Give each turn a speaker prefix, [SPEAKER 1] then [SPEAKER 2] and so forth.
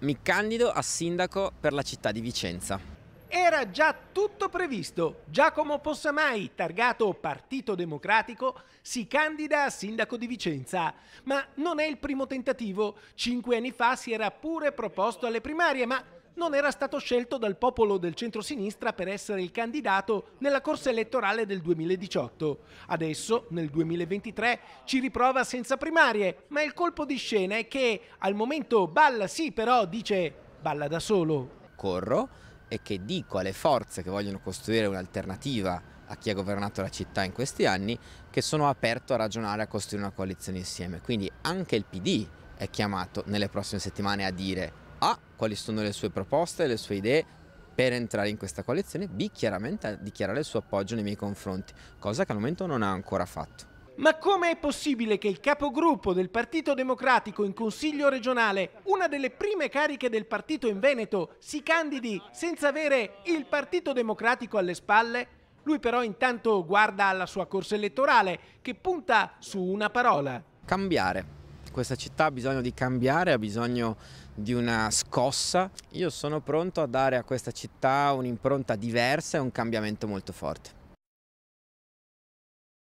[SPEAKER 1] Mi candido a sindaco per la città di Vicenza. Era già tutto previsto. Giacomo Possamai, targato Partito Democratico, si candida a sindaco di Vicenza. Ma non è il primo tentativo. Cinque anni fa si era pure proposto alle primarie, ma non era stato scelto dal popolo del centro-sinistra per essere il candidato nella corsa elettorale del 2018. Adesso, nel 2023, ci riprova senza primarie, ma il colpo di scena è che al momento balla sì, però dice balla da solo.
[SPEAKER 2] Corro e che dico alle forze che vogliono costruire un'alternativa a chi ha governato la città in questi anni che sono aperto a ragionare a costruire una coalizione insieme. Quindi anche il PD è chiamato nelle prossime settimane a dire a, quali sono le sue proposte, le sue idee per entrare in questa coalizione, B, chiaramente a dichiarare il suo appoggio nei miei confronti, cosa che al momento non ha ancora fatto.
[SPEAKER 1] Ma come è possibile che il capogruppo del Partito Democratico in Consiglio regionale, una delle prime cariche del partito in Veneto, si candidi senza avere il Partito Democratico alle spalle? Lui però intanto guarda alla sua corsa elettorale che punta su una parola.
[SPEAKER 2] Cambiare. Questa città ha bisogno di cambiare, ha bisogno di una scossa. Io sono pronto a dare a questa città un'impronta diversa e un cambiamento molto forte.